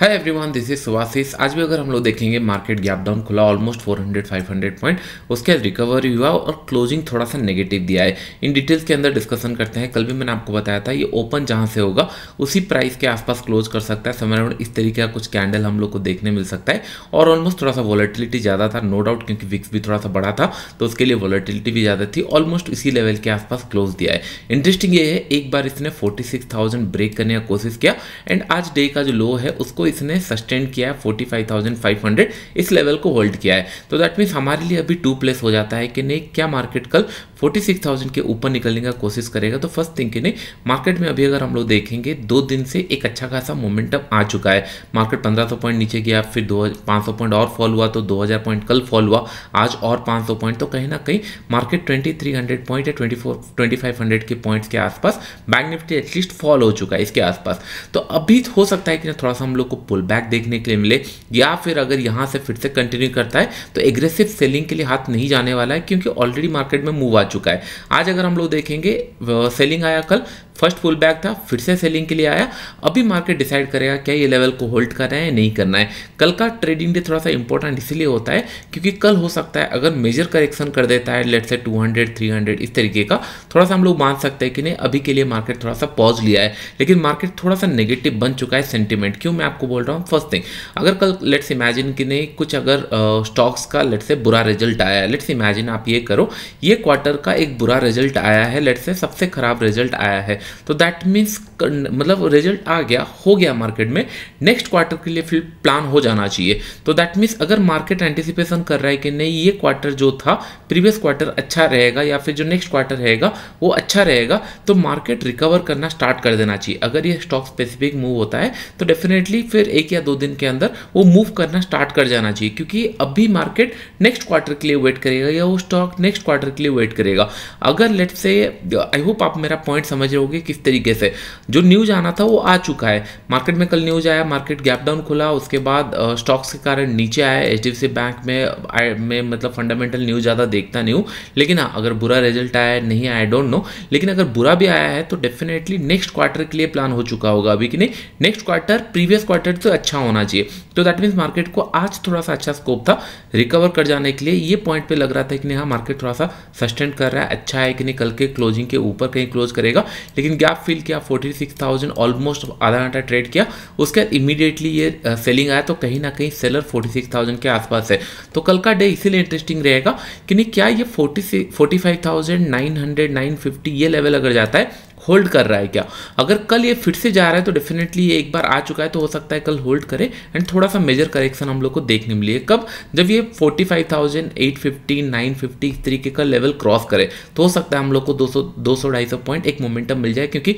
है everyone this is सुवासिस आज भी अगर हम लोग देखेंगे मार्केट गैप डाउन खुला ऑलमोस्ट 400 500 पॉइंट उसके बाद रिकवरी हुआ और क्लोजिंग थोड़ा सा नेगेटिव दिया है इन डिटेल्स के अंदर डिस्कशन करते हैं कल भी मैंने आपको बताया था ये ओपन जहाँ से होगा उसी प्राइस के आसपास क्लोज कर सकता है समय इस तरीके का कुछ कैंडल हम लोग को देखने मिल सकता है और ऑलमोस्ट थोड़ा सा वॉलेटिलिटी ज़्यादा था नो डाउट क्योंकि विक्स भी थोड़ा सा बड़ा था तो उसके लिए वॉलेटिलिटी भी ज़्यादा थी ऑलमोस्ट इसी लेवल के आसपास क्लोज दिया है इंटरेस्टिंग ये है एक बार इसने फोर्टी ब्रेक करने का कोशिश किया एंड आज डे का जो लो है उसको इसने सस्टेंड किया है 45,500 इस लेवल को होल्ड किया है तो दैट मीन्स हमारे लिए अभी टू प्लेस हो जाता है कि नहीं क्या मार्केट कल 46,000 के ऊपर निकलने का कोशिश करेगा तो फर्स्ट थिंग कि नहीं मार्केट में अभी अगर हम लोग देखेंगे दो दिन से एक अच्छा खासा मोमेंटम आ चुका है मार्केट 1500 पॉइंट नीचे गया फिर दो 500 पॉइंट और फॉल हुआ तो 2000 पॉइंट कल फॉल हुआ आज और 500 पॉइंट तो कहीं ना कहीं मार्केट 2300 पॉइंट या 24 2500 के पॉइंट्स के आसपास बैंक निफ्टी एटलीस्ट फॉल हो चुका है इसके आसपास तो अभी हो सकता है कि थोड़ा सा हम लोग को आपको पुल बैक देखने के लिए मिले या फिर अगर यहाँ से फिर से कंटिन्यू करता है तो एग्रेसिव सेलिंग के लिए हाथ नहीं जाने वाला है क्योंकि ऑलरेडी मार्केट में मूव आ चुका है आज अगर हम लोग देखेंगे सेलिंग आया कल फर्स्ट फुल बैक था फिर से सेलिंग के लिए आया अभी मार्केट डिसाइड करेगा क्या ये लेवल को होल्ड करना है नहीं करना है कल का ट्रेडिंग डे थोड़ा सा इंपॉर्टेंट इसलिए होता है क्योंकि कल हो सकता है अगर मेजर करेक्शन कर देता है लेट से 200 300 इस तरीके का थोड़ा सा हम लोग मान सकते हैं कि नहीं अभी के लिए मार्केट थोड़ा सा पॉज लिया है लेकिन मार्केट थोड़ा सा नेगेटिव बन चुका है सेंटिमेंट क्यों मैं आपको बोल रहा हूँ फर्स्ट थिंग अगर कल लेट्स इमेजिन कि नहीं कुछ अगर स्टॉक्स का लेट से बुरा रिजल्ट आया है लेट्स इमेजिन आप ये करो ये क्वार्टर का एक बुरा रिजल्ट आया है लेट्स से सबसे खराब रिजल्ट आया है तो दैट मीन्स मतलब रिजल्ट आ गया हो गया मार्केट में नेक्स्ट क्वार्टर के लिए फिर प्लान हो जाना चाहिए तो दैट मीन्स अगर मार्केट एंटिसिपेशन कर रहा है कि नहीं ये क्वार्टर जो था प्रीवियस क्वार्टर अच्छा रहेगा या फिर जो नेक्स्ट क्वार्टर रहेगा वो अच्छा रहेगा तो मार्केट रिकवर करना स्टार्ट कर देना चाहिए अगर ये स्टॉक स्पेसिफिक मूव होता है तो डेफिनेटली फिर एक या दो दिन के अंदर वो मूव करना स्टार्ट कर जाना चाहिए क्योंकि अभी मार्केट नेक्स्ट क्वार्टर के लिए वेट करेगा या वो स्टॉक नेक्स्ट क्वार्टर के लिए वेट करेगा अगर लेट से आई होप आप मेरा पॉइंट समझ रहे होगे देखोगे किस तरीके से जो न्यूज आना था वो आ चुका है मार्केट में कल न्यूज आया मार्केट गैप डाउन खुला उसके बाद स्टॉक्स के कारण नीचे आया एच बैंक में मैं मतलब फंडामेंटल न्यूज ज़्यादा देखता नहीं हूँ लेकिन हाँ अगर बुरा रिजल्ट आया नहीं आया डोंट नो लेकिन अगर बुरा भी आया है तो डेफिनेटली नेक्स्ट क्वार्टर के लिए प्लान हो चुका होगा अभी कि नहीं नेक्स्ट क्वार्टर प्रीवियस क्वार्टर से अच्छा होना चाहिए तो दैट मीन्स मार्केट को आज थोड़ा सा अच्छा स्कोप था रिकवर कर जाने के लिए ये पॉइंट पे लग रहा था कि नहीं हाँ मार्केट थोड़ा सा सस्टेंड कर रहा है अच्छा है कि नहीं कल के क्लोजिंग के ऊपर कहीं क्लोज करेगा लेकिन लेकिन गैप फिल किया फोर्टी सिक्स थाउजेंड ऑलमोस्ट आधा घंटा ट्रेड किया उसके बाद इमीडिएटली ये सेलिंग आया तो कहीं ना कहीं सेलर फोर्टी सिक्स थाउजेंड के आसपास है तो कल का डे इसीलिए इंटरेस्टिंग रहेगा कि नहीं क्या ये forty forty five thousand nine hundred nine fifty ये लेवल अगर जाता है होल्ड कर रहा है क्या अगर कल ये फिर से जा रहा है तो डेफिनेटली ये एक बार आ चुका है तो हो सकता है कल होल्ड करे एंड थोड़ा सा मेजर करेक्शन हम लोग को देखने मिली है कब जब ये 45,850, फिफ्टी इस तरीके का लेवल क्रॉस करे तो हो सकता है हम लोग को 200, 200, सौ पॉइंट एक मोमेंटम मिल जाए क्योंकि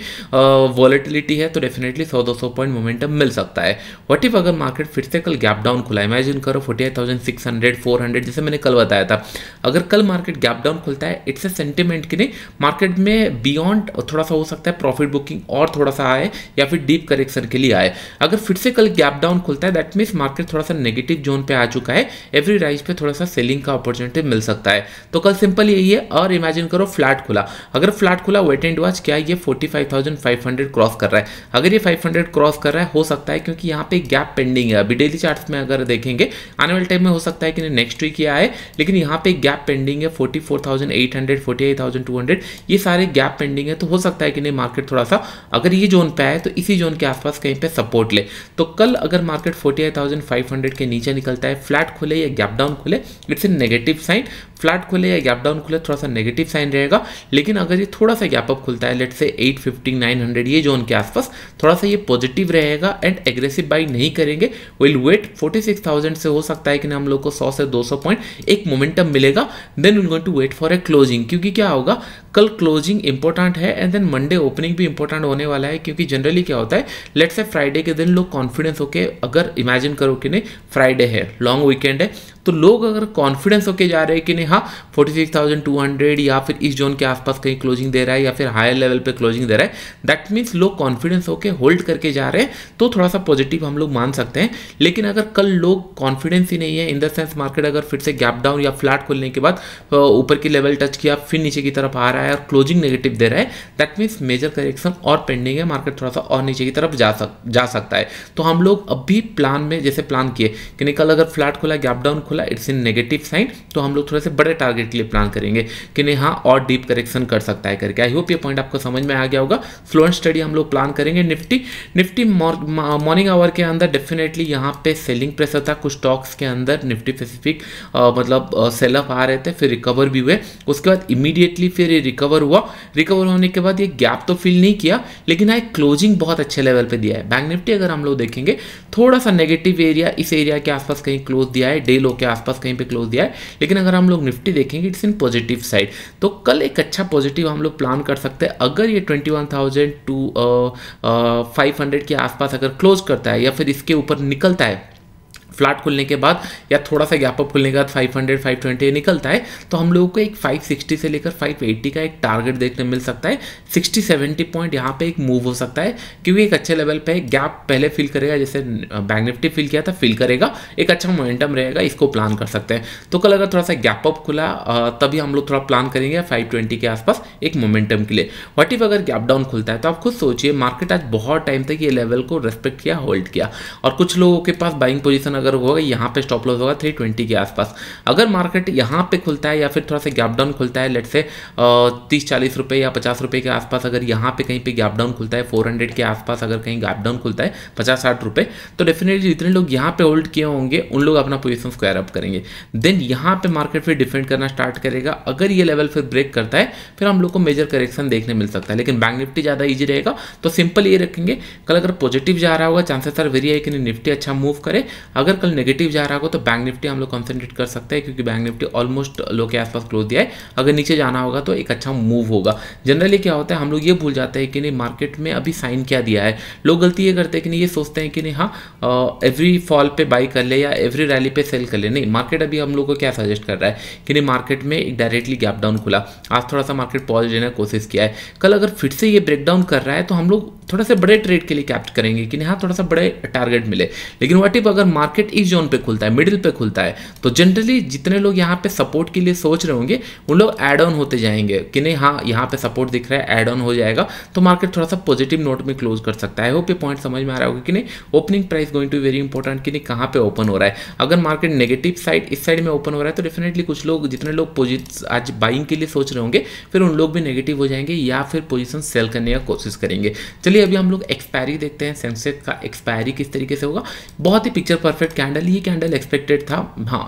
वॉलेटिलिटी है तो डेफिनेटली 100, 200 पॉइंट मोमेंटम मिल सकता है वट इफ अगर मार्केट फिर से कल गैप डाउन खुला इमेजिन करो फोर्टी 400 जैसे मैंने कल बताया था अगर कल मार्केट गैप डाउन खुलता है इट्स ए सेंटिमेंट के नहीं मार्केट में बियॉन्ड थोड़ा सा हो सकता है प्रॉफिट बुकिंग और थोड़ा सा आए या फिर डीप करेक्शन के लिए आए अगर फिर से कल गैप डाउन खुलता है दैट मीन्स मार्केट थोड़ा सा नेगेटिव जोन पे आ चुका है एवरी राइज पे थोड़ा सा सेलिंग का अपॉर्चुनिटी मिल सकता है तो कल सिंपल यही है और इमेजिन करो फ्लैट खुला अगर फ्लैट खुला वेट एंड वॉच क्या ये फोर्टी क्रॉस कर रहा है अगर ये फाइव क्रॉस कर रहा है हो सकता है क्योंकि यहाँ पे गैप पेंडिंग है अभी डेली चार्ट में अगर देखेंगे आने वाले टाइम में हो सकता है कि नेक्स्ट वीक ये आए लेकिन यहाँ पे गैप पेंडिंग है forty four thousand eight hundred forty eight thousand two hundred ये सारे गैप पेंडिंग है तो हो सकता है है कि नहीं मार्केट थोड़ा सा अगर ये जोन पे आए तो इसी जोन के आसपास कहीं पे सपोर्ट ले तो कल अगर मार्केट 48,500 के नीचे निकलता है फ्लैट खुले या गैप डाउन खुले it's a negative sign flat खुले या गैप डाउन खुले थोड़ा सा नेगेटिव साइन रहेगा लेकिन अगर ये थोड़ा सा गैप अप खुलता है लेट से 850 900 ये जोन के आसपास थोड़ा सा ये पॉजिटिव रहेगा एंड एग्रेसिव बाई नहीं करेंगे विल वेट 46,000 से हो सकता है कि हम लोग को 100 से 200 पॉइंट एक मोमेंटम मिलेगा then will going to wait for a closing क्योंकि क्या होगा कल क्लोजिंग इंपॉर्टेंट है एंड देन मंडे ओपनिंग भी इंपॉर्टेंट होने वाला है क्योंकि जनरली क्या होता है लेट्स से फ्राइडे के दिन लोग कॉन्फिडेंस होकर अगर इमेजिन करो कि नहीं फ्राइडे है लॉन्ग वीकेंड है तो लोग अगर कॉन्फिडेंस होके जा रहे हैं कि नहीं हाँ forty six thousand two hundred या फिर इस जोन के आसपास कहीं क्लोजिंग दे रहा है या फिर हायर लेवल पर क्लोजिंग दे रहा है दैट मीन्स लोग कॉन्फिडेंस होके होल्ड करके जा रहे हैं तो थोड़ा सा पॉजिटिव हम लोग मान सकते हैं लेकिन अगर कल लोग कॉन्फिडेंस ही नहीं है इन द सेंस मार्केट अगर फिर से गैप डाउन या फ्लैट खोलने के बाद ऊपर की लेवल टच किया फिर नीचे की तरफ आ रहा है है और क्लोजिंग नेगेटिव दे रहा है दैट मीन्स मेजर करेक्शन और पेंडिंग है मार्केट थोड़ा सा और नीचे की तरफ जा सक जा सकता है तो हम लोग अभी प्लान में जैसे प्लान किए कि निकल अगर फ्लैट खुला गैप डाउन खुला इट्स इन नेगेटिव साइन तो हम लोग थोड़े से बड़े टारगेट के लिए प्लान करेंगे कि नहीं हाँ और डीप करेक्शन कर सकता है करके आई होप ये पॉइंट आपको समझ में आ गया होगा स्लो एंड स्टडी हम लोग प्लान करेंगे निफ्टी निफ्टी मॉर्निंग आवर के अंदर डेफिनेटली यहाँ पे सेलिंग प्रेशर था कुछ स्टॉक्स के अंदर निफ्टी स्पेसिफिक मतलब सेलअप आ रहे थे फिर रिकवर भी हुए उसके बाद इमीडिएटली फिर रिकवर हुआ रिकवर होने के बाद ये गैप तो फिल नहीं किया लेकिन हाँ, एक क्लोजिंग बहुत अच्छे लेवल पे दिया है बैंक निफ्टी अगर हम लोग देखेंगे थोड़ा सा नेगेटिव एरिया इस एरिया के आसपास कहीं क्लोज दिया है डे लो के आसपास कहीं पे क्लोज दिया है लेकिन अगर हम लोग निफ्टी देखेंगे इट्स इन पॉजिटिव साइड तो कल एक अच्छा पॉजिटिव हम लोग प्लान कर सकते हैं अगर ये twenty one thousand two five hundred के आसपास अगर क्लोज करता है या फिर इसके ऊपर निकलता है फ्लैट खुलने के बाद या थोड़ा सा गैप अप खुलने के बाद 500 520 निकलता है तो हम लोगों को एक 560 से लेकर 580 का एक टारगेट देखने मिल सकता है 60 70 पॉइंट यहाँ पे एक मूव हो सकता है क्योंकि एक अच्छे लेवल पे गैप पहले फिल करेगा जैसे बैंक निफ्टी फिल किया था फिल करेगा एक अच्छा मोमेंटम रहेगा इसको प्लान कर सकते हैं तो कल अगर थोड़ा सा गैप अप खुला तभी हम लोग थोड़ा प्लान करेंगे फाइव के आसपास एक मोमेंटम के लिए वट इफ अगर गैप डाउन खुलता है तो आप खुद सोचिए मार्केट आज बहुत टाइम तक ये लेवल को रेस्पेक्ट किया होल्ड किया और कुछ लोगों के पास बाइंग पोजिशन अगर अगर होगा यहाँ पे स्टॉप लॉस होगा 320 के आसपास अगर मार्केट यहाँ पे खुलता है या फिर थोड़ा सा गैप डाउन खुलता है लेट से तीस चालीस रुपये या पचास रुपये के आसपास अगर यहाँ पे कहीं पे गैप डाउन खुलता है 400 के आसपास अगर कहीं गैप डाउन खुलता है पचास साठ रुपये तो डेफिनेटली जितने लोग यहाँ पे होल्ड किए होंगे उन लोग अपना पोजिशन स्क्वायर अप करेंगे देन यहाँ पर मार्केट फिर डिफेंड करना स्टार्ट करेगा अगर ये लेवल फिर ब्रेक करता है फिर हम लोग को मेजर करेक्शन देखने मिल सकता है लेकिन बैंक निफ्टी ज़्यादा ईजी रहेगा तो सिंपल ये रखेंगे कल अगर पॉजिटिव जा रहा होगा चांसेस आर वेरी है कि निफ्टी अच्छा मूव करे अगर कल नेगेटिव जा रहा होगा तो बैंक निफ्टी हम लोग कॉन्सेंट्रेट कर सकते हैं क्योंकि बैंक निफ्टी ऑलमोस्ट लो के आसपास क्लोज दिया है अगर नीचे जाना होगा तो एक अच्छा मूव होगा जनरली क्या होता है हम लोग ये भूल जाते हैं कि नहीं मार्केट में अभी साइन क्या दिया है लोग गलती ये करते हैं कि नहीं ये सोचते हैं कि नहीं हाँ एवरी फॉल पे बाई कर ले या एवरी रैली पे सेल कर ले नहीं मार्केट अभी हम लोग को क्या सजेस्ट कर रहा है कि नहीं मार्केट में एक डायरेक्टली गैप डाउन खुला आज थोड़ा सा मार्केट पॉज लेने की कोशिश किया है कल अगर फिर से ये ब्रेकडाउन कर रहा है तो हम लोग थोड़ा सा बड़े ट्रेड के लिए कैप्ट करेंगे कि नहीं हाँ थोड़ा सा बड़े टारगेट मिले लेकिन वट इफ अगर मार्केट मार्केट इस जोन पे खुलता है मिडिल पे खुलता है तो जनरली जितने लोग यहाँ पे सपोर्ट के लिए सोच रहे होंगे उन लोग एड ऑन होते जाएंगे कि नहीं हाँ यहाँ पे सपोर्ट दिख रहा है एड ऑन हो जाएगा तो मार्केट थोड़ा सा पॉजिटिव नोट में क्लोज कर सकता है होप ये पॉइंट समझ में आ रहा होगा कि नहीं opening price going to very important कि नहीं कहाँ पे ओपन हो रहा है अगर मार्केट नेगेटिव साइड इस साइड में ओपन हो रहा है तो डेफिनेटली कुछ लोग जितने लोग आज बाइंग के लिए सोच रहे होंगे फिर उन लोग भी नेगेटिव हो जाएंगे या फिर पोजिशन सेल करने का कोशिश करेंगे चलिए अभी हम लोग एक्सपायरी देखते हैं सेंसेक्स का एक्सपायरी किस तरीके से होगा बहुत ही पिक्चर परफेक्ट कैंडल ही कैंडल एक्सपेक्टेड था हाँ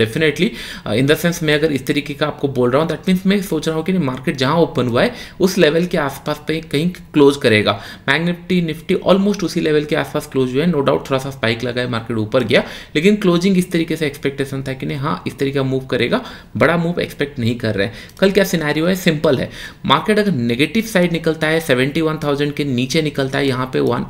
डेफिनेटली इन द सेंस मैं अगर इस तरीके का आपको बोल रहा हूँ दैट मीन्स मैं सोच रहा हूँ कि मार्केट जहाँ ओपन हुआ है उस लेवल के आसपास पे कहीं क्लोज करेगा बैंक निफ्टी निफ्टी ऑलमोस्ट उसी लेवल के आसपास क्लोज हुआ है नो डाउट थोड़ा सा स्पाइक लगा है मार्केट ऊपर गया लेकिन क्लोजिंग इस तरीके से एक्सपेक्टेशन था कि नहीं हाँ इस तरीके का मूव करेगा बड़ा मूव एक्सपेक्ट नहीं कर रहे हैं कल क्या सिनारियो है सिंपल है मार्केट अगर नेगेटिव साइड निकलता है सेवेंटी वन थाउजेंड के नीचे निकलता है यहाँ पे वन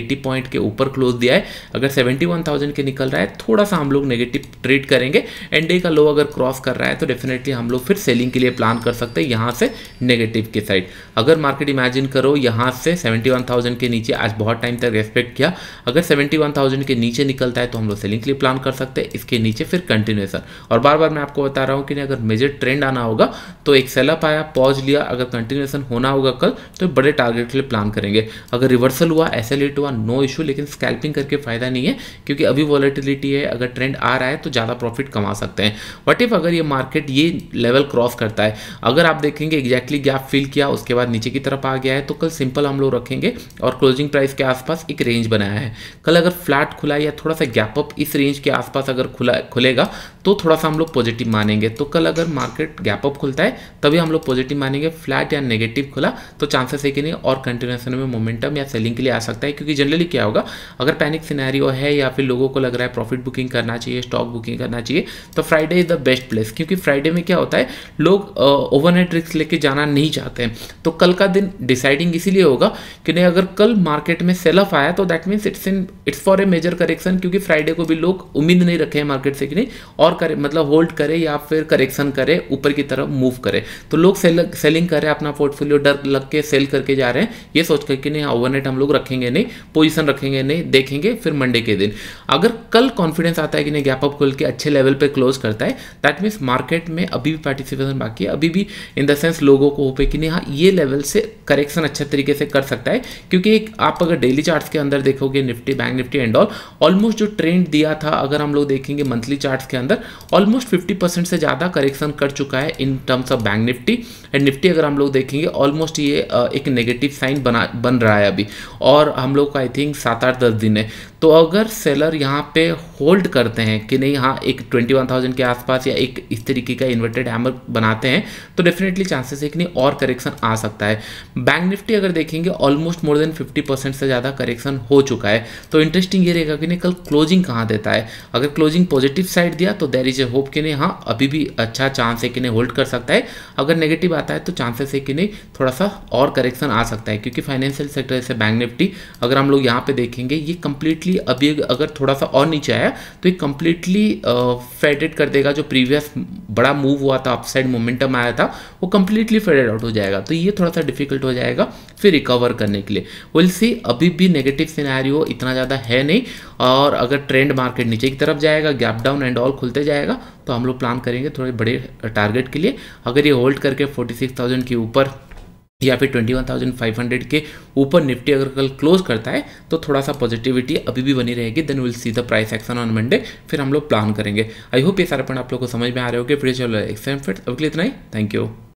एटी पॉइंट के ऊपर क्लोज दिया है अगर सेवेंटी वन थाउजेंड थाउजेंड के निकल रहा है थोड़ा सा हम लोग नेगेटिव ट्रेड करेंगे एंड डे का लो अगर क्रॉस कर रहा है तो डेफिनेटली हम लोग फिर सेलिंग के लिए प्लान कर सकते हैं यहाँ से नेगेटिव के साइड अगर मार्केट इमेजिन करो यहाँ से 71,000 के नीचे आज बहुत टाइम तक रेस्पेक्ट किया अगर 71,000 के नीचे निकलता है तो हम लोग सेलिंग के लिए प्लान कर सकते हैं इसके नीचे फिर कंटिन्यूएसन और बार बार मैं आपको बता रहा हूँ कि अगर मेजर ट्रेंड आना होगा तो एक सेलअप आया पॉज लिया अगर कंटिन्यूएसन होना होगा कल तो बड़े टारगेट के लिए प्लान करेंगे अगर रिवर्सल हुआ ऐसे लेट हुआ नो इशू लेकिन स्कैल्पिंग करके फायदा नहीं है क्योंकि अभी वॉलेटिलिटी है अगर ट्रेंड आ रहा है तो ज़्यादा प्रॉफिट कमा सकते हैं वट इफ़ अगर ये मार्केट ये लेवल क्रॉस करता है अगर आप देखेंगे एग्जैक्टली गैप फिल किया उसके बाद नीचे की तरफ आ गया है तो कल सिंपल हम लोग रखेंगे और क्लोजिंग प्राइस के आसपास एक रेंज बनाया है कल अगर फ्लैट खुला या थोड़ा सा गैप अप इस रेंज के आसपास अगर खुला खुलेगा तो थोड़ा सा हम लोग पॉजिटिव मानेंगे तो कल अगर मार्केट गैप अप खुलता है तभी हम लोग पॉजिटिव मानेंगे फ्लैट या नेगेटिव खुला तो चांसेस है कि नहीं और कंटिन्यूशन में मोमेंटम या सेलिंग के लिए आ सकता है क्योंकि जनरली क्या होगा अगर पैनिक सिनेरियो है या फिर लोगों को लग रहा है प्रॉफिट बुकिंग करना चाहिए स्टॉक बुकिंग करना चाहिए तो Friday is the best place क्योंकि फ्राइडे में क्या होता है लोग ओवरनाइट रिस्क लेके जाना नहीं चाहते हैं तो कल का दिन डिसाइडिंग इसीलिए होगा कि नहीं अगर कल मार्केट में सेल ऑफ आया तो that means it's in it's for a major correction क्योंकि फ्राइडे को भी लोग उम्मीद नहीं रखे हैं मार्केट से कि नहीं और और करे मतलब होल्ड करे या फिर करेक्शन करे ऊपर की तरफ मूव करे तो लोग सेल सेलिंग कर रहे हैं अपना पोर्टफोलियो डर लग के सेल करके जा रहे हैं ये सोच करके नहीं ओवरनाइट हम लोग रखेंगे नहीं पोजिशन रखेंगे नहीं देखेंगे फिर मंडे के दिन अगर कल कॉन्फिडेंस आता है कि नहीं गैप अप खोल के अच्छे लेवल पर क्लोज करता है दैट मीन्स मार्केट में अभी भी पार्टिसिपेशन बाकी है अभी भी इन द सेंस लोगों को होपे कि नहीं हाँ ये लेवल से करेक्शन अच्छे तरीके से कर सकता है क्योंकि एक आप अगर डेली चार्ट्स के अंदर देखोगे Nifty bank Nifty and all almost जो ट्रेंड दिया था अगर हम लोग देखेंगे मंथली चार्ट्स के अंदर ऑलमोस्ट 50 परसेंट से ज़्यादा करेक्शन कर चुका है in terms of bank Nifty and Nifty अगर हम लोग देखेंगे ऑलमोस्ट ये एक नेगेटिव साइन बना बन रहा है अभी और हम लोग आई थिंक सात आठ दस दिन है तो अगर सेलर यहाँ पे होल्ड करते हैं कि नहीं हाँ एक ट्वेंटी वन थाउजेंड के आसपास या एक इस तरीके का इन्वर्टेड हैमर बनाते हैं तो डेफिनेटली चांसेस है कि नहीं और करेक्शन आ सकता है बैंक निफ्टी अगर देखेंगे almost more than fifty percent से ज़्यादा करेक्शन हो चुका है तो इंटरेस्टिंग ये रहेगा कि नहीं कल क्लोजिंग कहाँ देता है अगर क्लोजिंग पॉजिटिव साइड दिया तो देर इज ए होप कि नहीं हाँ अभी भी अच्छा चांस है कि नहीं होल्ड कर सकता है अगर नेगेटिव आता है तो चांसेस है कि नहीं थोड़ा सा और करेक्शन आ सकता है क्योंकि फाइनेंशियल सेक्टर जैसे बैंक निफ्टी अगर हम लोग यहाँ पे देखेंगे ये कम्प्लीटली अभी अगर थोड़ा सा और नीचे आया तो ये कम्प्लीटली फेडेड कर देगा जो प्रीवियस बड़ा मूव हुआ था अपसाइड मोमेंटम आया था वो कम्प्लीटली फेडेड आउट हो जाएगा तो ये थोड़ा सा डिफिकल्ट हो जाएगा फिर रिकवर करने के लिए विल सी अभी भी नेगेटिव सिनेरियो इतना ज़्यादा है नहीं और अगर ट्रेंड मार्केट नीचे की तरफ जाएगा गैप डाउन एंड ऑल खुलते जाएगा तो हम लोग प्लान करेंगे थोड़े बड़े टारगेट के लिए अगर ये होल्ड करके 46,000 के ऊपर या फिर 21,500 के ऊपर निफ्टी अगर कल क्लोज करता है तो थोड़ा सा पॉजिटिविटी अभी भी बनी रहेगी then will see the price action on Monday फिर हम लोग प्लान करेंगे आई होप ये सारे पॉइंट आप लोग को समझ में आ रहे हो कि फिर चलो एक्सटेंड फिट अब के लिए इतना ही थैंक यू